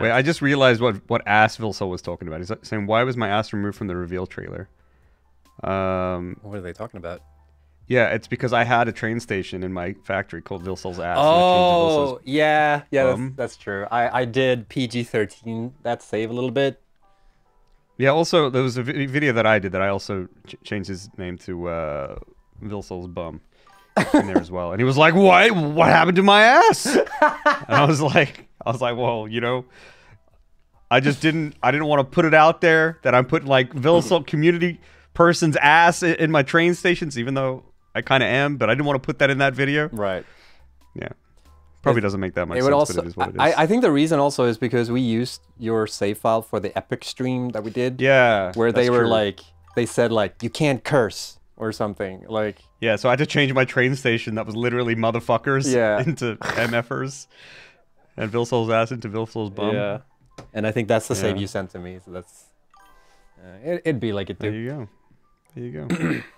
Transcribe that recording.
Wait, I just realized what what ass was talking about. He's saying, "Why was my ass removed from the reveal trailer?" Um, what are they talking about? Yeah, it's because I had a train station in my factory called Vilsel's ass. Oh, yeah, yeah, that's, that's, true. I I did PG thirteen that save a little bit. Yeah. Also, there was a video that I did that I also ch changed his name to uh, Vilsel's bum in there as well, and he was like, "What? What happened to my ass?" and I was like. I was like, well, you know, I just didn't I didn't want to put it out there that I'm putting like Villasalt community person's ass in, my train stations, even though I kind of am, but I didn't want to put that in that video. Right. Yeah. Probably it, doesn't make that much it sense, also, it it I, I, think the reason also is because we used your save file for the epic stream that we did. Yeah. Where they were true. like, they said like, you can't curse or something. Like. Yeah, so I had to change my train station that was literally motherfuckers yeah. into MFers and Vilsol's ass into Vilsol's bum. Yeah, and I think that's the yeah. save you sent to me. So that's uh, it, would be like it. Too. There you go. There you go.